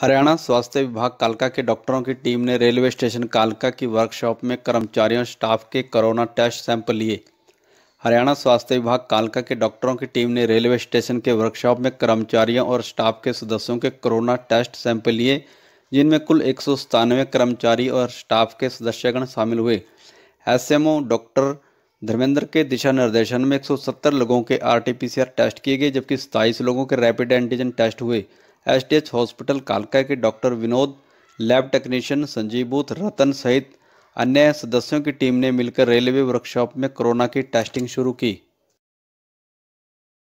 हरियाणा स्वास्थ्य विभाग कालका के डॉक्टरों की टीम ने रेलवे स्टेशन कालका की वर्कशॉप में कर्मचारियों स्टाफ के कोरोना टेस्ट सैंपल लिए हरियाणा स्वास्थ्य विभाग कालका के डॉक्टरों की टीम ने रेलवे स्टेशन के वर्कशॉप में कर्मचारियों और स्टाफ के सदस्यों के कोरोना टेस्ट सैंपल लिए जिनमें कुल एक कर्मचारी और स्टाफ के सदस्यगण शामिल हुए एसएमओ डॉक्टर धर्मेंद्र के दिशा निर्देशन में 170 लोगों के आरटीपीसीआर टेस्ट किए गए जबकि सताईस लोगों के रैपिड एंटीजन टेस्ट हुए एसटीएच हॉस्पिटल कालका के doctor Vinod lab technician Sanjeev बूथ रतन सहित अन्य सदस्यों की टीम ने मिलकर रेलवे वर्कशॉप में कोरोना की टेस्टिंग शुरू की